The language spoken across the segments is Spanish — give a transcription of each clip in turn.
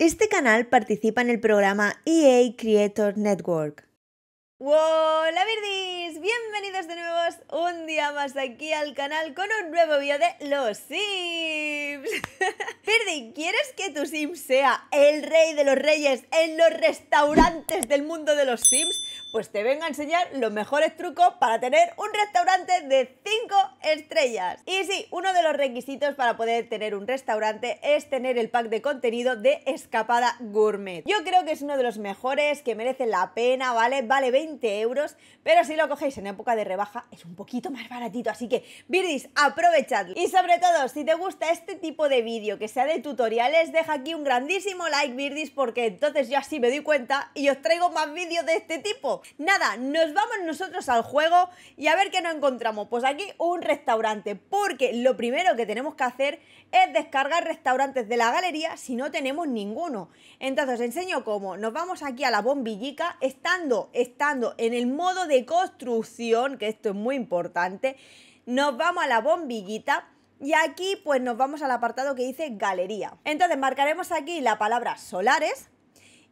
Este canal participa en el programa EA Creator Network. ¡Hola birdies! Bienvenidos de nuevo un día más aquí al canal con un nuevo vídeo de los Sims. Virdi, ¿quieres que tu Sim sea el rey de los reyes en los restaurantes del mundo de los Sims? pues te vengo a enseñar los mejores trucos para tener un restaurante de 5 estrellas. Y sí, uno de los requisitos para poder tener un restaurante es tener el pack de contenido de Escapada Gourmet. Yo creo que es uno de los mejores, que merece la pena, ¿vale? Vale 20 euros, pero si lo cogéis en época de rebaja es un poquito más baratito, así que, Birdis, aprovechadlo. Y sobre todo, si te gusta este tipo de vídeo que sea de tutoriales, deja aquí un grandísimo like, Birdis, porque entonces yo así me doy cuenta y os traigo más vídeos de este tipo. Nada, nos vamos nosotros al juego y a ver qué nos encontramos. Pues aquí un restaurante, porque lo primero que tenemos que hacer es descargar restaurantes de la galería si no tenemos ninguno. Entonces os enseño cómo. Nos vamos aquí a la bombillica, estando, estando en el modo de construcción, que esto es muy importante, nos vamos a la bombillita. Y aquí pues nos vamos al apartado que dice galería. Entonces marcaremos aquí la palabra solares,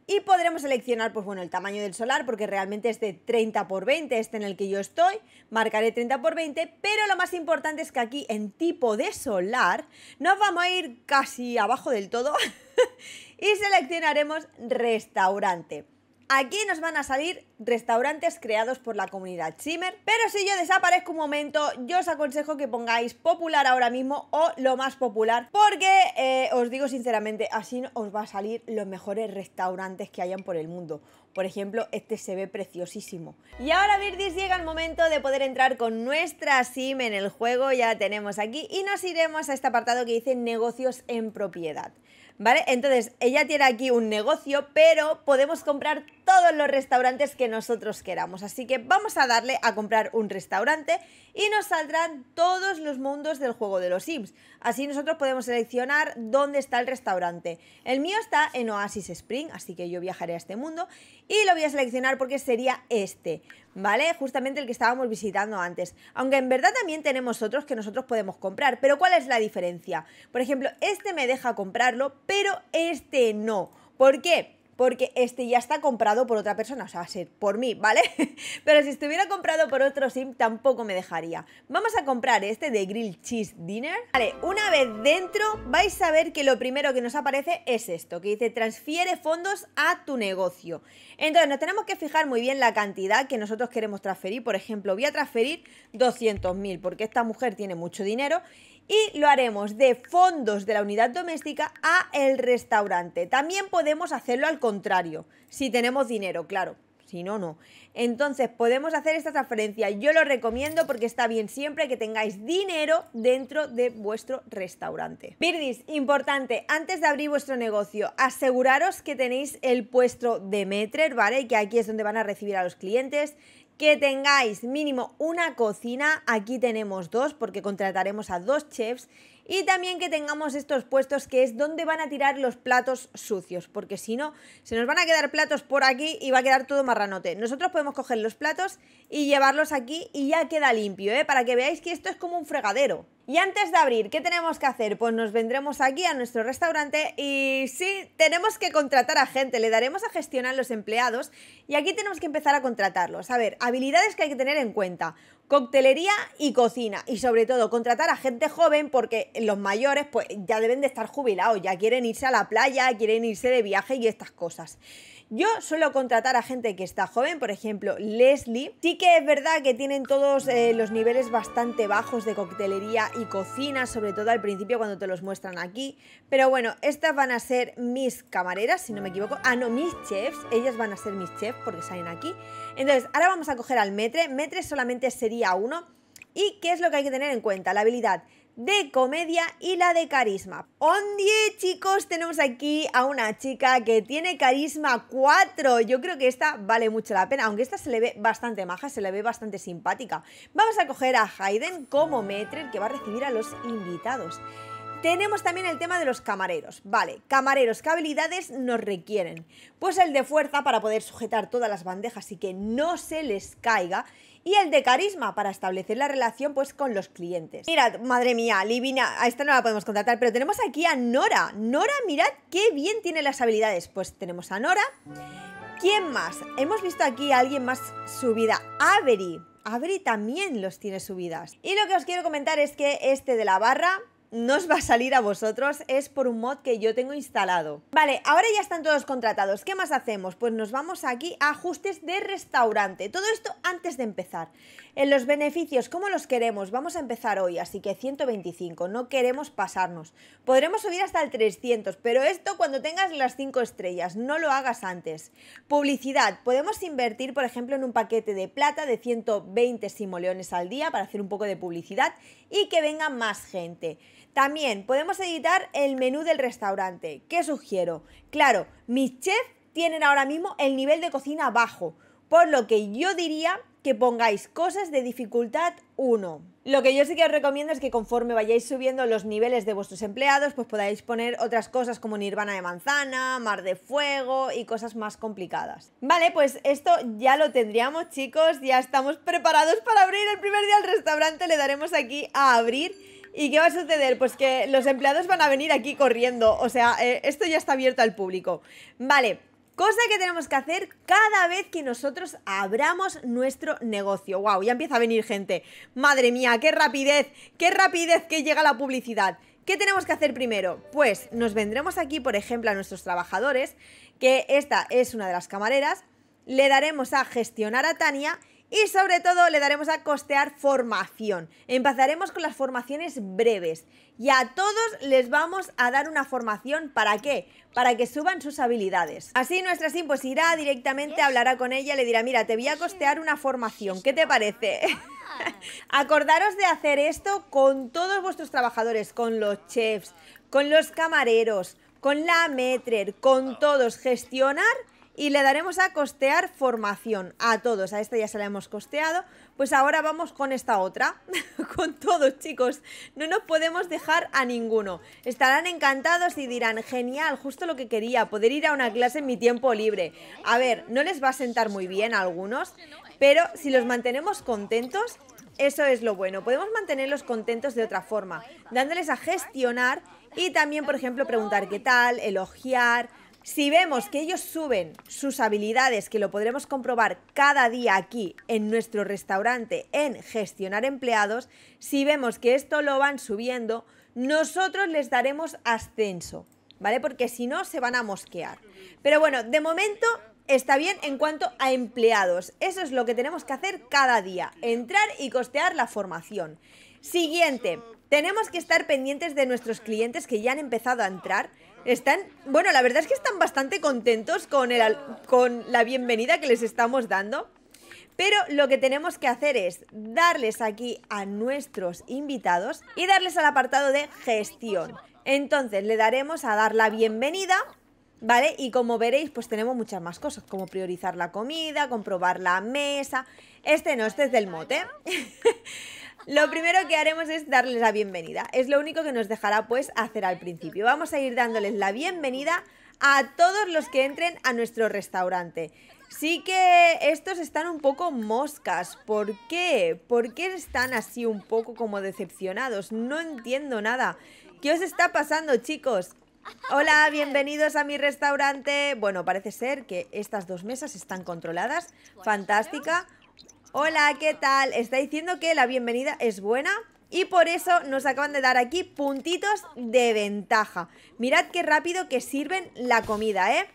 y podremos seleccionar, pues bueno, el tamaño del solar, porque realmente es de 30 por 20, este en el que yo estoy, marcaré 30 por 20, pero lo más importante es que aquí en tipo de solar nos vamos a ir casi abajo del todo y seleccionaremos restaurante. Aquí nos van a salir restaurantes creados por la comunidad Shimmer, pero si yo desaparezco un momento, yo os aconsejo que pongáis popular ahora mismo o lo más popular, porque eh, os digo sinceramente, así os va a salir los mejores restaurantes que hayan por el mundo. Por ejemplo, este se ve preciosísimo. Y ahora, Virdis, llega el momento de poder entrar con nuestra sim en el juego, ya la tenemos aquí, y nos iremos a este apartado que dice negocios en propiedad. ¿Vale? Entonces, ella tiene aquí un negocio, pero podemos comprar todos los restaurantes que nosotros queramos. Así que vamos a darle a comprar un restaurante y nos saldrán todos los mundos del juego de los Sims. Así nosotros podemos seleccionar dónde está el restaurante. El mío está en Oasis Spring, así que yo viajaré a este mundo y lo voy a seleccionar porque sería este. ¿vale? Justamente el que estábamos visitando antes. Aunque en verdad también tenemos otros que nosotros podemos comprar, pero ¿cuál es la diferencia? Por ejemplo, este me deja comprarlo, pero este no. ¿Por qué? porque este ya está comprado por otra persona, o sea, va a ser por mí, ¿vale? Pero si estuviera comprado por otro sim, tampoco me dejaría. Vamos a comprar este de Grill Cheese Dinner. Vale, una vez dentro vais a ver que lo primero que nos aparece es esto, que dice transfiere fondos a tu negocio. Entonces nos tenemos que fijar muy bien la cantidad que nosotros queremos transferir. Por ejemplo, voy a transferir 200.000 porque esta mujer tiene mucho dinero y lo haremos de fondos de la unidad doméstica a el restaurante. También podemos hacerlo al contrario, si tenemos dinero, claro. Si no, no. Entonces podemos hacer esta transferencia. Yo lo recomiendo porque está bien siempre que tengáis dinero dentro de vuestro restaurante. Birdis, importante, antes de abrir vuestro negocio, aseguraros que tenéis el puesto de Metrer, ¿vale? Que aquí es donde van a recibir a los clientes que tengáis mínimo una cocina, aquí tenemos dos porque contrataremos a dos chefs y también que tengamos estos puestos que es donde van a tirar los platos sucios, porque si no, se nos van a quedar platos por aquí y va a quedar todo marranote. Nosotros podemos coger los platos y llevarlos aquí y ya queda limpio, ¿eh? para que veáis que esto es como un fregadero. Y antes de abrir, ¿qué tenemos que hacer? Pues nos vendremos aquí a nuestro restaurante y sí, tenemos que contratar a gente, le daremos a gestionar los empleados y aquí tenemos que empezar a contratarlos. A ver, habilidades que hay que tener en cuenta, coctelería y cocina y sobre todo contratar a gente joven porque los mayores pues ya deben de estar jubilados, ya quieren irse a la playa, quieren irse de viaje y estas cosas. Yo suelo contratar a gente que está joven, por ejemplo, Leslie. Sí que es verdad que tienen todos eh, los niveles bastante bajos de coctelería y cocina, sobre todo al principio cuando te los muestran aquí. Pero bueno, estas van a ser mis camareras, si no me equivoco. Ah, no, mis chefs. Ellas van a ser mis chefs porque salen aquí. Entonces, ahora vamos a coger al metre. Metre solamente sería uno. ¿Y qué es lo que hay que tener en cuenta? La habilidad de comedia y la de carisma. ¡Ondie, chicos! Tenemos aquí a una chica que tiene carisma 4. Yo creo que esta vale mucho la pena, aunque esta se le ve bastante maja, se le ve bastante simpática. Vamos a coger a Hayden como el que va a recibir a los invitados. Tenemos también el tema de los camareros. Vale, camareros, ¿qué habilidades nos requieren? Pues el de fuerza para poder sujetar todas las bandejas y que no se les caiga y el de carisma para establecer la relación pues con los clientes. Mirad, madre mía, Livina, a esta no la podemos contratar, pero tenemos aquí a Nora. Nora, mirad qué bien tiene las habilidades. Pues tenemos a Nora. ¿Quién más? Hemos visto aquí a alguien más subida. Avery. Avery también los tiene subidas. Y lo que os quiero comentar es que este de la barra no os va a salir a vosotros, es por un mod que yo tengo instalado. Vale, ahora ya están todos contratados, ¿qué más hacemos? Pues nos vamos aquí a ajustes de restaurante, todo esto antes de empezar. En los beneficios, ¿cómo los queremos? Vamos a empezar hoy, así que 125, no queremos pasarnos. Podremos subir hasta el 300, pero esto cuando tengas las 5 estrellas, no lo hagas antes. Publicidad, podemos invertir, por ejemplo, en un paquete de plata de 120 simoleones al día para hacer un poco de publicidad y que venga más gente. También podemos editar el menú del restaurante. ¿Qué sugiero? Claro, mis chefs tienen ahora mismo el nivel de cocina bajo, por lo que yo diría que pongáis cosas de dificultad 1. Lo que yo sí que os recomiendo es que conforme vayáis subiendo los niveles de vuestros empleados, pues podáis poner otras cosas como nirvana de manzana, mar de fuego y cosas más complicadas. Vale, pues esto ya lo tendríamos chicos, ya estamos preparados para abrir el primer día al restaurante, le daremos aquí a abrir. ¿Y qué va a suceder? Pues que los empleados van a venir aquí corriendo. O sea, eh, esto ya está abierto al público. Vale, Cosa que tenemos que hacer cada vez que nosotros abramos nuestro negocio. ¡Wow! Ya empieza a venir gente. Madre mía, qué rapidez, qué rapidez que llega la publicidad. ¿Qué tenemos que hacer primero? Pues nos vendremos aquí, por ejemplo, a nuestros trabajadores, que esta es una de las camareras, le daremos a gestionar a Tania y sobre todo le daremos a costear formación. Empezaremos con las formaciones breves. Y a todos les vamos a dar una formación ¿para qué? Para que suban sus habilidades. Así nuestra Sim irá directamente, hablará con ella, le dirá, mira, te voy a costear una formación. ¿Qué te parece? Acordaros de hacer esto con todos vuestros trabajadores, con los chefs, con los camareros, con la metrer, con todos. Gestionar y le daremos a costear formación a todos. A esta ya se la hemos costeado, pues ahora vamos con esta otra, con todos chicos, no nos podemos dejar a ninguno. Estarán encantados y dirán, genial, justo lo que quería, poder ir a una clase en mi tiempo libre. A ver, no les va a sentar muy bien a algunos, pero si los mantenemos contentos, eso es lo bueno. Podemos mantenerlos contentos de otra forma, dándoles a gestionar y también, por ejemplo, preguntar qué tal, elogiar, si vemos que ellos suben sus habilidades, que lo podremos comprobar cada día aquí en nuestro restaurante en gestionar empleados, si vemos que esto lo van subiendo, nosotros les daremos ascenso, ¿vale? Porque si no, se van a mosquear. Pero bueno, de momento está bien en cuanto a empleados. Eso es lo que tenemos que hacer cada día, entrar y costear la formación. Siguiente, tenemos que estar pendientes de nuestros clientes que ya han empezado a entrar están, bueno, la verdad es que están bastante contentos con, el, con la bienvenida que les estamos dando. Pero lo que tenemos que hacer es darles aquí a nuestros invitados y darles al apartado de gestión. Entonces le daremos a dar la bienvenida, ¿vale? Y como veréis, pues tenemos muchas más cosas, como priorizar la comida, comprobar la mesa. Este no, este es del mote. Lo primero que haremos es darles la bienvenida. Es lo único que nos dejará pues hacer al principio. Vamos a ir dándoles la bienvenida a todos los que entren a nuestro restaurante. Sí que estos están un poco moscas. ¿Por qué? ¿Por qué están así un poco como decepcionados? No entiendo nada. ¿Qué os está pasando, chicos? Hola, bienvenidos a mi restaurante. Bueno, parece ser que estas dos mesas están controladas. Fantástica. Hola, ¿qué tal? Está diciendo que la bienvenida es buena y por eso nos acaban de dar aquí puntitos de ventaja. Mirad qué rápido que sirven la comida, ¿eh?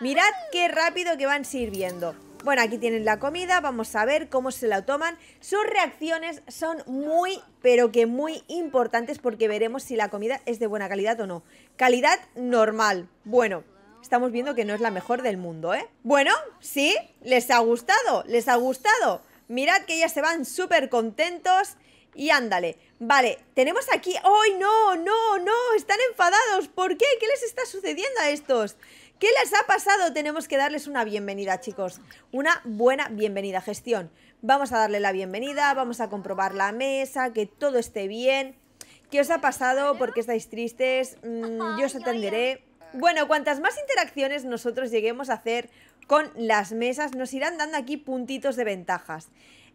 Mirad qué rápido que van sirviendo. Bueno, aquí tienen la comida, vamos a ver cómo se la toman. Sus reacciones son muy, pero que muy importantes porque veremos si la comida es de buena calidad o no. Calidad normal. Bueno, Estamos viendo que no es la mejor del mundo, ¿eh? Bueno, sí, les ha gustado, les ha gustado. Mirad que ya se van súper contentos y ándale. Vale, tenemos aquí... ¡Ay, no, no, no! Están enfadados. ¿Por qué? ¿Qué les está sucediendo a estos? ¿Qué les ha pasado? Tenemos que darles una bienvenida, chicos. Una buena bienvenida, gestión. Vamos a darle la bienvenida, vamos a comprobar la mesa, que todo esté bien. ¿Qué os ha pasado? ¿Por qué estáis tristes? Mm, yo os atenderé. Bueno, cuantas más interacciones nosotros lleguemos a hacer con las mesas, nos irán dando aquí puntitos de ventajas.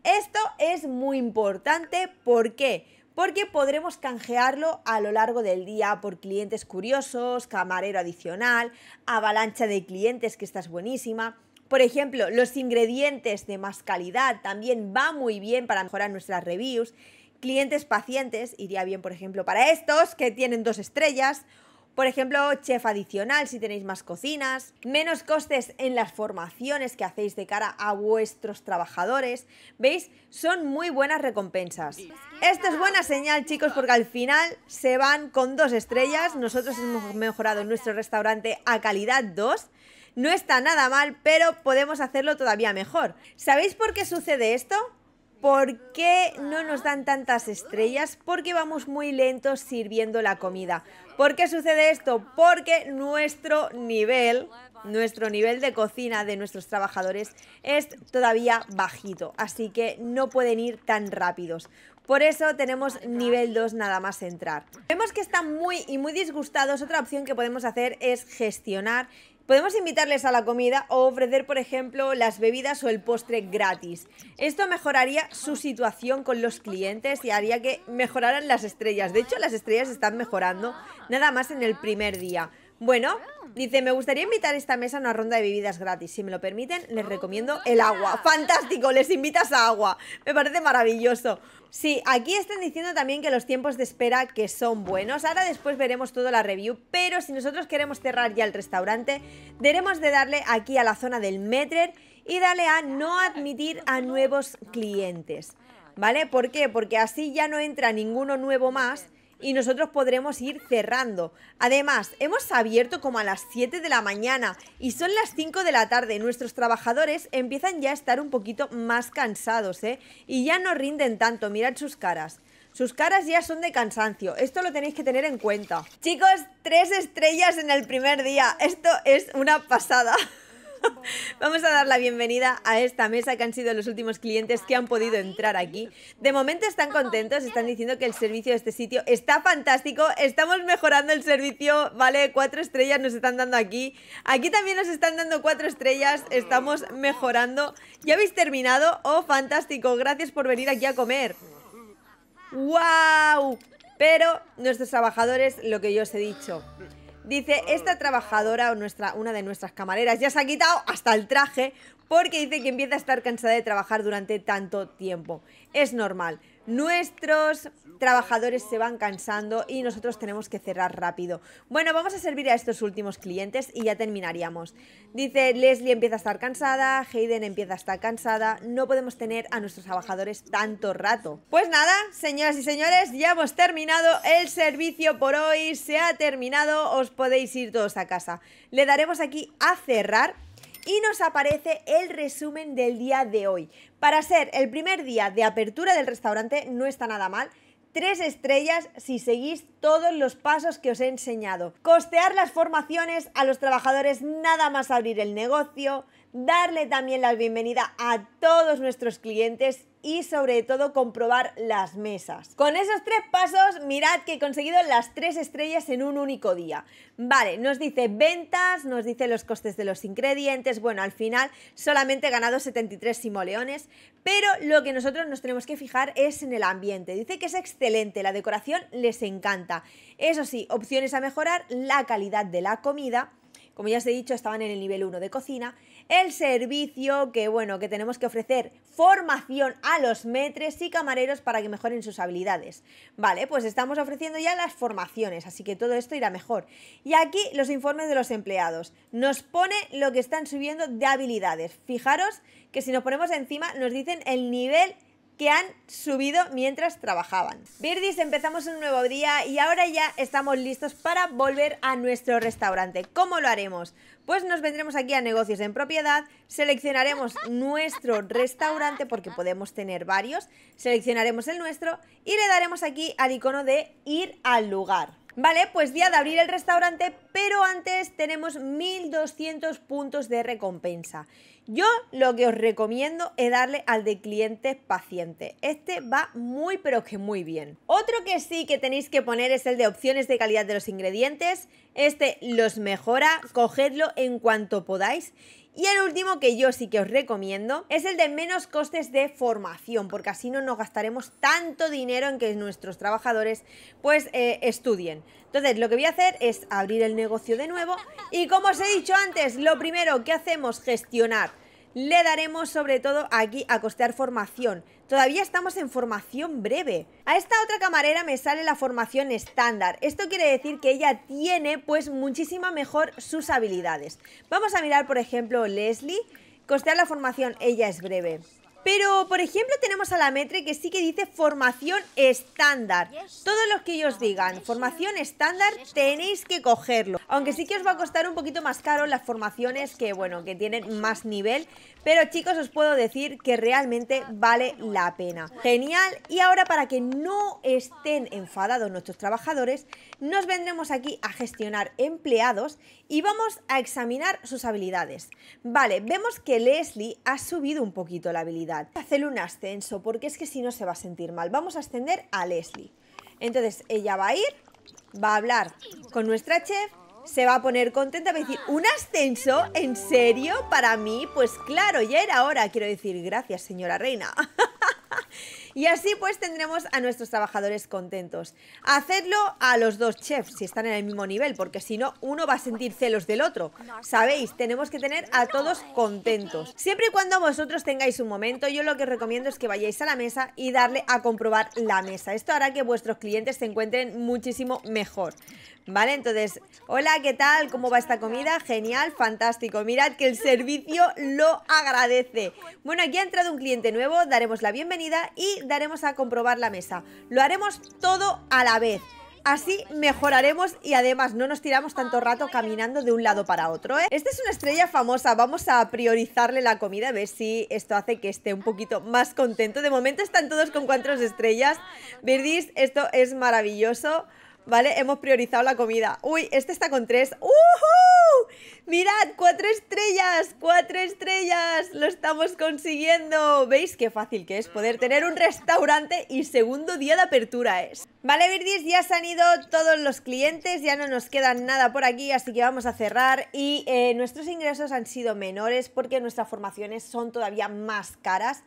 Esto es muy importante, ¿por qué? Porque podremos canjearlo a lo largo del día por clientes curiosos, camarero adicional, avalancha de clientes, que esta es buenísima. Por ejemplo, los ingredientes de más calidad también va muy bien para mejorar nuestras reviews. Clientes pacientes iría bien, por ejemplo, para estos que tienen dos estrellas por ejemplo, chef adicional si tenéis más cocinas, menos costes en las formaciones que hacéis de cara a vuestros trabajadores. ¿Veis? Son muy buenas recompensas. Esto es buena señal, chicos, porque al final se van con dos estrellas. Nosotros hemos mejorado nuestro restaurante a calidad 2. No está nada mal, pero podemos hacerlo todavía mejor. ¿Sabéis por qué sucede esto? ¿Por qué no nos dan tantas estrellas? Porque vamos muy lentos sirviendo la comida. ¿Por qué sucede esto? Porque nuestro nivel, nuestro nivel de cocina de nuestros trabajadores es todavía bajito, así que no pueden ir tan rápidos. Por eso tenemos nivel 2 nada más entrar. Vemos que están muy y muy disgustados. Otra opción que podemos hacer es gestionar Podemos invitarles a la comida o ofrecer, por ejemplo, las bebidas o el postre gratis. Esto mejoraría su situación con los clientes y haría que mejoraran las estrellas. De hecho, las estrellas están mejorando nada más en el primer día. Bueno, dice, me gustaría invitar a esta mesa a una ronda de bebidas gratis. Si me lo permiten, les recomiendo oh, el agua. Fantástico, les invitas a agua. Me parece maravilloso. Sí, aquí están diciendo también que los tiempos de espera que son buenos. Ahora después veremos toda la review, pero si nosotros queremos cerrar ya el restaurante, debemos de darle aquí a la zona del Metrer y darle a no admitir a nuevos clientes. ¿Vale? ¿Por qué? Porque así ya no entra ninguno nuevo más y nosotros podremos ir cerrando. Además, hemos abierto como a las 7 de la mañana y son las 5 de la tarde. Nuestros trabajadores empiezan ya a estar un poquito más cansados, ¿eh? Y ya no rinden tanto, mirad sus caras. Sus caras ya son de cansancio. Esto lo tenéis que tener en cuenta. Chicos, tres estrellas en el primer día. Esto es una pasada. Vamos a dar la bienvenida a esta mesa que han sido los últimos clientes que han podido entrar aquí. De momento están contentos, están diciendo que el servicio de este sitio está fantástico, estamos mejorando el servicio, ¿vale? Cuatro estrellas nos están dando aquí. Aquí también nos están dando cuatro estrellas, estamos mejorando. ¿Ya habéis terminado? ¡Oh, fantástico! Gracias por venir aquí a comer. ¡Wow! Pero nuestros trabajadores, lo que yo os he dicho, Dice, esta trabajadora o una de nuestras camareras ya se ha quitado hasta el traje porque dice que empieza a estar cansada de trabajar durante tanto tiempo. Es normal nuestros trabajadores se van cansando y nosotros tenemos que cerrar rápido. Bueno, vamos a servir a estos últimos clientes y ya terminaríamos. Dice, Leslie empieza a estar cansada, Hayden empieza a estar cansada, no podemos tener a nuestros trabajadores tanto rato. Pues nada, señoras y señores, ya hemos terminado el servicio por hoy, se ha terminado, os podéis ir todos a casa. Le daremos aquí a cerrar y nos aparece el resumen del día de hoy. Para ser el primer día de apertura del restaurante no está nada mal. Tres estrellas si seguís todos los pasos que os he enseñado. Costear las formaciones a los trabajadores nada más abrir el negocio, darle también la bienvenida a todos nuestros clientes y sobre todo comprobar las mesas. Con esos tres pasos, mirad que he conseguido las tres estrellas en un único día. Vale, nos dice ventas, nos dice los costes de los ingredientes, bueno, al final solamente he ganado 73 simoleones, pero lo que nosotros nos tenemos que fijar es en el ambiente. Dice que es excelente, la decoración les encanta. Eso sí, opciones a mejorar, la calidad de la comida, como ya os he dicho, estaban en el nivel 1 de cocina. El servicio que, bueno, que tenemos que ofrecer formación a los metres y camareros para que mejoren sus habilidades. Vale, pues estamos ofreciendo ya las formaciones, así que todo esto irá mejor. Y aquí los informes de los empleados. Nos pone lo que están subiendo de habilidades. Fijaros que si nos ponemos encima nos dicen el nivel que han subido mientras trabajaban. Birdies empezamos un nuevo día y ahora ya estamos listos para volver a nuestro restaurante. ¿Cómo lo haremos? Pues nos vendremos aquí a negocios en propiedad, seleccionaremos nuestro restaurante porque podemos tener varios, seleccionaremos el nuestro y le daremos aquí al icono de ir al lugar. Vale, pues día de abrir el restaurante, pero antes tenemos 1200 puntos de recompensa. Yo lo que os recomiendo es darle al de clientes paciente, Este va muy pero que muy bien. Otro que sí que tenéis que poner es el de opciones de calidad de los ingredientes. Este los mejora, cogedlo en cuanto podáis y el último que yo sí que os recomiendo es el de menos costes de formación, porque así no nos gastaremos tanto dinero en que nuestros trabajadores pues eh, estudien. Entonces lo que voy a hacer es abrir el negocio de nuevo y como os he dicho antes, lo primero que hacemos gestionar le daremos sobre todo aquí a costear formación. Todavía estamos en formación breve. A esta otra camarera me sale la formación estándar. Esto quiere decir que ella tiene pues muchísima mejor sus habilidades. Vamos a mirar por ejemplo Leslie. Costear la formación, ella es breve. Pero, por ejemplo, tenemos a la Metre que sí que dice formación estándar. Todos los que ellos digan formación estándar tenéis que cogerlo. Aunque sí que os va a costar un poquito más caro las formaciones que, bueno, que tienen más nivel. Pero chicos, os puedo decir que realmente ah, vale la pena. Genial. Y ahora para que no estén enfadados nuestros trabajadores, nos vendremos aquí a gestionar empleados y vamos a examinar sus habilidades. Vale, vemos que Leslie ha subido un poquito la habilidad. Hacerle un ascenso, porque es que si no se va a sentir mal. Vamos a ascender a Leslie. Entonces ella va a ir, va a hablar con nuestra chef se va a poner contenta, va a decir, ¿un ascenso? ¿En serio? Para mí, pues claro, ya era hora, quiero decir, gracias señora reina. y así pues tendremos a nuestros trabajadores contentos. Hacedlo a los dos chefs, si están en el mismo nivel, porque si no, uno va a sentir celos del otro. Sabéis, tenemos que tener a todos contentos. Siempre y cuando vosotros tengáis un momento, yo lo que recomiendo es que vayáis a la mesa y darle a comprobar la mesa. Esto hará que vuestros clientes se encuentren muchísimo mejor. ¿Vale? Entonces, hola, ¿qué tal? ¿Cómo va esta comida? Genial, fantástico. Mirad que el servicio lo agradece. Bueno, aquí ha entrado un cliente nuevo, daremos la bienvenida y daremos a comprobar la mesa. Lo haremos todo a la vez. Así mejoraremos y además no nos tiramos tanto rato caminando de un lado para otro, ¿eh? Esta es una estrella famosa, vamos a priorizarle la comida, a ver si esto hace que esté un poquito más contento. De momento están todos con cuatro estrellas. Verdis, esto es maravilloso. ¿Vale? Hemos priorizado la comida. ¡Uy! Este está con tres. ¡Uh! ¡Mirad! ¡Cuatro estrellas! ¡Cuatro estrellas! ¡Lo estamos consiguiendo! ¿Veis qué fácil que es poder tener un restaurante y segundo día de apertura es? Vale, Virdis, ya se han ido todos los clientes, ya no nos queda nada por aquí, así que vamos a cerrar. Y eh, nuestros ingresos han sido menores porque nuestras formaciones son todavía más caras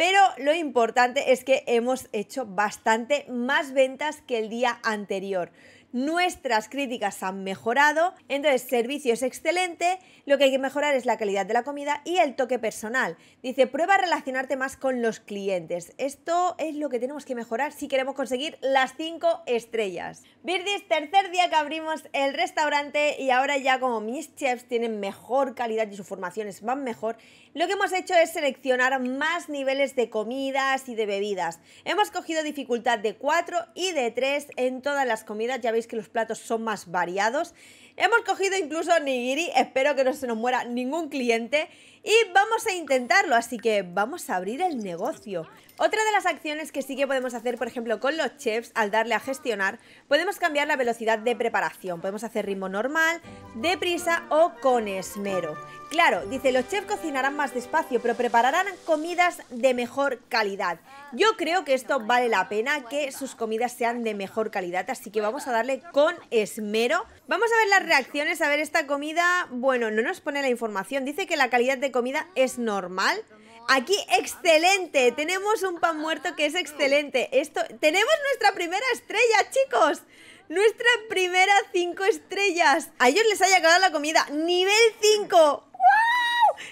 pero lo importante es que hemos hecho bastante más ventas que el día anterior nuestras críticas han mejorado, entonces servicio es excelente, lo que hay que mejorar es la calidad de la comida y el toque personal. Dice, prueba relacionarte más con los clientes. Esto es lo que tenemos que mejorar si queremos conseguir las 5 estrellas. Birdis, tercer día que abrimos el restaurante y ahora ya como mis chefs tienen mejor calidad y sus formaciones van mejor, lo que hemos hecho es seleccionar más niveles de comidas y de bebidas. Hemos cogido dificultad de 4 y de 3 en todas las comidas, ya veis que los platos son más variados Hemos cogido incluso nigiri, espero que no se nos muera ningún cliente y vamos a intentarlo, así que vamos a abrir el negocio. Otra de las acciones que sí que podemos hacer, por ejemplo, con los chefs, al darle a gestionar, podemos cambiar la velocidad de preparación. Podemos hacer ritmo normal, deprisa o con esmero. Claro, dice, los chefs cocinarán más despacio, pero prepararán comidas de mejor calidad. Yo creo que esto vale la pena que sus comidas sean de mejor calidad, así que vamos a darle con esmero Vamos a ver las reacciones, a ver esta comida. Bueno, no nos pone la información. Dice que la calidad de comida es normal. Aquí, excelente. Tenemos un pan muerto que es excelente. Esto, tenemos nuestra primera estrella, chicos. Nuestra primera cinco estrellas. A ellos les ha llegado la comida. Nivel 5. ¡Wow!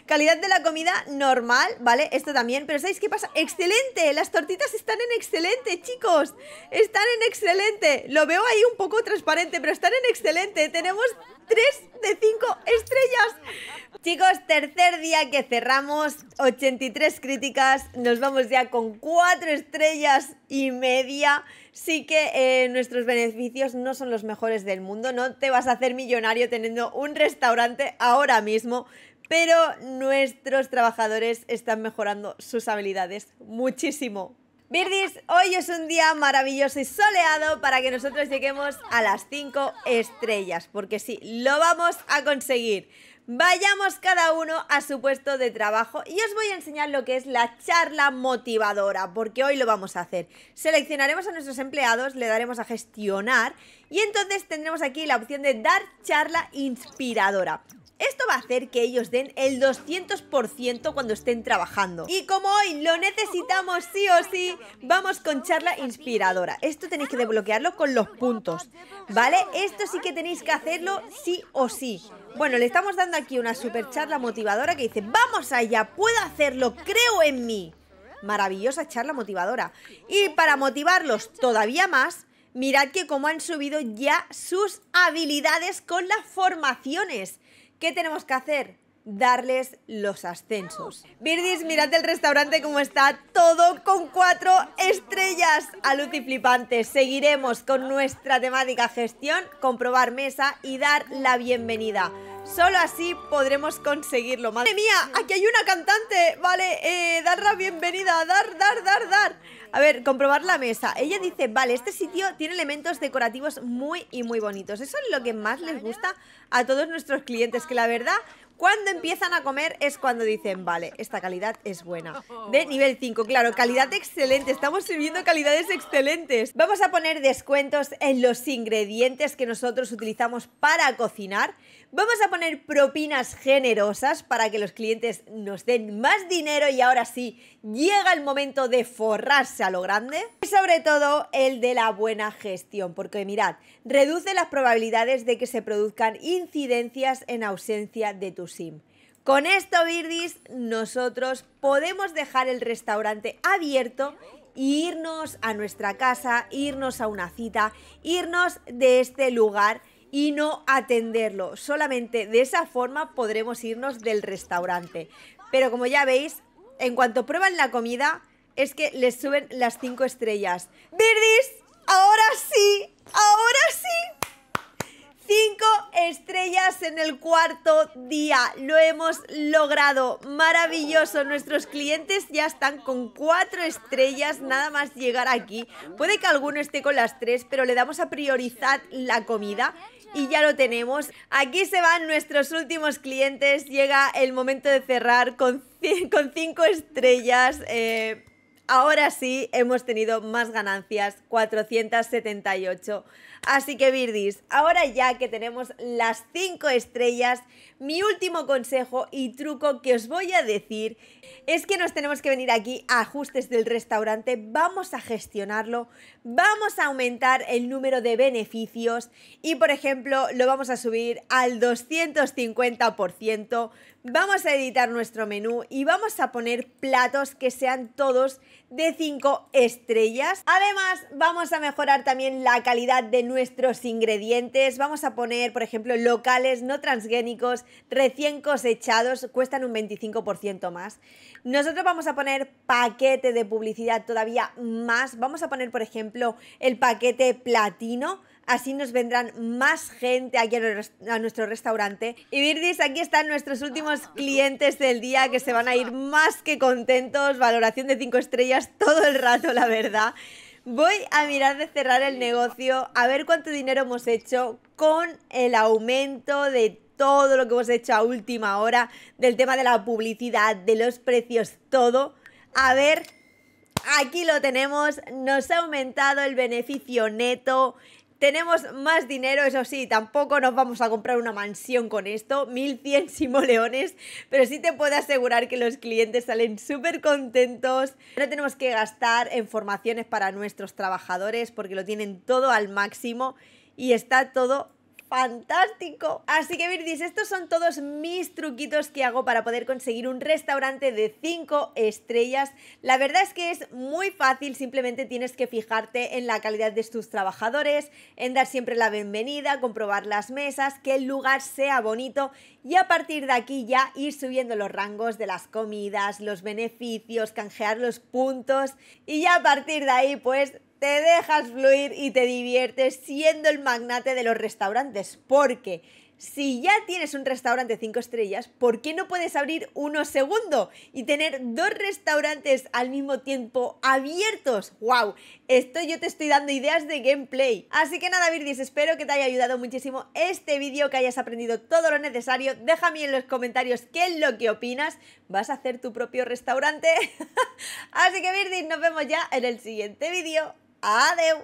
Calidad de la comida normal, ¿vale? Esto también, pero ¿sabéis qué pasa? ¡Excelente! Las tortitas están en excelente, chicos Están en excelente Lo veo ahí un poco transparente, pero están en excelente Tenemos 3 de 5 estrellas Chicos, tercer día que cerramos 83 críticas Nos vamos ya con 4 estrellas y media sí que eh, nuestros beneficios no son los mejores del mundo. No te vas a hacer millonario teniendo un restaurante ahora mismo pero nuestros trabajadores están mejorando sus habilidades muchísimo. Virdis, hoy es un día maravilloso y soleado para que nosotros lleguemos a las 5 estrellas, porque sí, lo vamos a conseguir. Vayamos cada uno a su puesto de trabajo y os voy a enseñar lo que es la charla motivadora, porque hoy lo vamos a hacer. Seleccionaremos a nuestros empleados, le daremos a gestionar y entonces tendremos aquí la opción de dar charla inspiradora. Esto va a hacer que ellos den el 200% cuando estén trabajando. Y como hoy lo necesitamos sí o sí, vamos con charla inspiradora. Esto tenéis que desbloquearlo con los puntos, ¿vale? Esto sí que tenéis que hacerlo sí o sí. Bueno, le estamos dando aquí una super charla motivadora que dice, vamos allá, puedo hacerlo, creo en mí. Maravillosa charla motivadora. Y para motivarlos todavía más, mirad que cómo han subido ya sus habilidades con las formaciones. ¿Qué tenemos que hacer? darles los ascensos. Virdis, mirad el restaurante como está, todo con cuatro estrellas. luz y flipante, seguiremos con nuestra temática gestión, comprobar mesa y dar la bienvenida. Solo así podremos conseguirlo. ¡Madre mía! ¡Aquí hay una cantante! Vale, eh, la bienvenida. Dar, dar, dar, dar. A ver, comprobar la mesa. Ella dice, vale, este sitio tiene elementos decorativos muy y muy bonitos. Eso es lo que más les gusta a todos nuestros clientes, que la verdad, cuando empiezan a comer es cuando dicen, vale, esta calidad es buena. Oh. De nivel 5, claro, calidad excelente. Estamos sirviendo calidades excelentes. Vamos a poner descuentos en los ingredientes que nosotros utilizamos para cocinar. Vamos a poner propinas generosas para que los clientes nos den más dinero y ahora sí, llega el momento de forrarse a lo grande. Y sobre todo el de la buena gestión, porque mirad, reduce las probabilidades de que se produzcan incidencias en ausencia de tus SIM. Con esto, Birdis, nosotros podemos dejar el restaurante abierto e irnos a nuestra casa, irnos a una cita, irnos de este lugar y no atenderlo. Solamente de esa forma podremos irnos del restaurante. Pero como ya veis, en cuanto prueban la comida, es que les suben las cinco estrellas. Birdis, ahora sí, ahora sí, 5 estrellas en el cuarto día. Lo hemos logrado. Maravilloso. Nuestros clientes ya están con 4 estrellas nada más llegar aquí. Puede que alguno esté con las 3 pero le damos a priorizar la comida y ya lo tenemos. Aquí se van nuestros últimos clientes. Llega el momento de cerrar con, 5 cinco estrellas. Eh, ahora sí hemos tenido más ganancias, 478. Así que Virdis, ahora ya que tenemos las 5 estrellas, mi último consejo y truco que os voy a decir es que nos tenemos que venir aquí a ajustes del restaurante, vamos a gestionarlo, vamos a aumentar el número de beneficios y por ejemplo lo vamos a subir al 250%, vamos a editar nuestro menú y vamos a poner platos que sean todos de 5 estrellas. Además, vamos a mejorar también la calidad de nuestros ingredientes. Vamos a poner, por ejemplo, locales no transgénicos, recién cosechados, cuestan un 25% más. Nosotros vamos a poner paquete de publicidad todavía más. Vamos a poner, por ejemplo, el paquete platino así nos vendrán más gente aquí a, nuestro restaurante. Y Virdis, aquí están nuestros últimos clientes del día que se van a ir más que contentos, valoración de 5 estrellas todo el rato, la verdad. Voy a mirar de cerrar el negocio, a ver cuánto dinero hemos hecho con el aumento de todo lo que hemos hecho a última hora, del tema de la publicidad, de los precios, todo. A ver, aquí lo tenemos, nos ha aumentado el beneficio neto tenemos más dinero, eso sí, tampoco nos vamos a comprar una mansión con esto, 1100 simoleones, pero sí te puedo asegurar que los clientes salen súper contentos. No tenemos que gastar en formaciones para nuestros trabajadores porque lo tienen todo al máximo y está todo fantástico. Así que Virgis, estos son todos mis truquitos que hago para poder conseguir un restaurante de 5 estrellas. La verdad es que es muy fácil, simplemente tienes que fijarte en la calidad de tus trabajadores, en dar siempre la bienvenida, comprobar las mesas, que el lugar sea bonito y a partir de aquí ya ir subiendo los rangos de las comidas, los beneficios, canjear los puntos y ya a partir de ahí pues te dejas fluir y te diviertes siendo el magnate de los restaurantes, porque si ya tienes un restaurante 5 estrellas, ¿por qué no puedes abrir uno segundo y tener dos restaurantes al mismo tiempo abiertos? ¡Wow! Esto yo te estoy dando ideas de gameplay. Así que nada, Virdis, espero que te haya ayudado muchísimo este vídeo, que hayas aprendido todo lo necesario. Déjame en los comentarios qué es lo que opinas. ¿Vas a hacer tu propio restaurante? Así que, Virdis, nos vemos ya en el siguiente vídeo. Adeu!